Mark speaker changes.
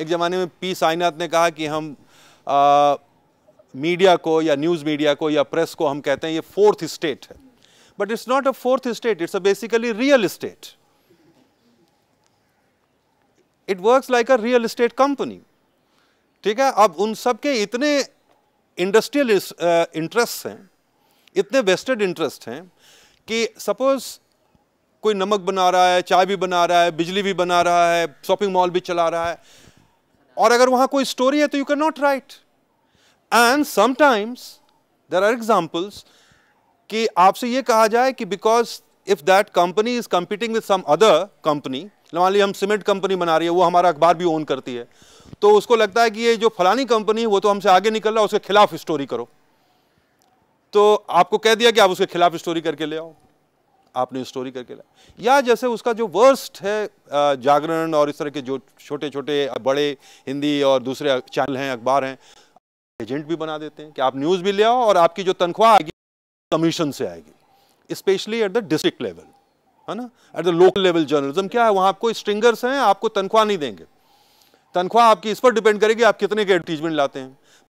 Speaker 1: एक ज़माने में पी साईनाथ ने कहा कि हम आ, मीडिया को या न्यूज़ मीडिया को या प्रेस को हम कहते हैं ये फोर्थ स्टेट है but it's not a fourth state it's a basically real state it works like a real state company ठीक है अब उन सब के इतने इंडस्ट्रियल इंटरेस्ट हैं इतने वेस्टेड इंटरेस्ट हैं कि सपोज कोई नमक बना रहा है चाय भी बना रहा है बिजली भी बना रहा है शॉपिंग मॉल भी चला रहा है और अगर वहां कोई स्टोरी है तो you can not write and sometimes there are examples कि आपसे ये कहा जाए कि because if that company is competing with some other company मान ली हम सीमेंट कंपनी बना रही है वो हमारा अखबार भी ओन करती है तो उसको लगता है कि ये जो फलानी कंपनी है वो तो हमसे आगे निकल रहा है उसके खिलाफ स्टोरी करो तो आपको कह दिया कि आप उसके खिलाफ स्टोरी करके ले आओ आपने स्टोरी करके लाया या जैसे उसका जो वर्स्ट है जागरण और इस तरह के जो छोटे छोटे बड़े हिंदी और दूसरे चैनल हैं अखबार हैं एजेंट भी बना देते हैं कि आप न्यूज़ भी ले आओ और आपकी जो तनख्वाह आएगी कमीशन से आएगी specially at the district level है ना at the local level journalism क्या है वहाँ आपको स्ट्रिंगर्स हैं आपको तनख्वाह नहीं देंगे तनख्वाह आपकी इस पर डिपेंड करेगी आप कितने के एडवर्टीजमेंट लाते हैं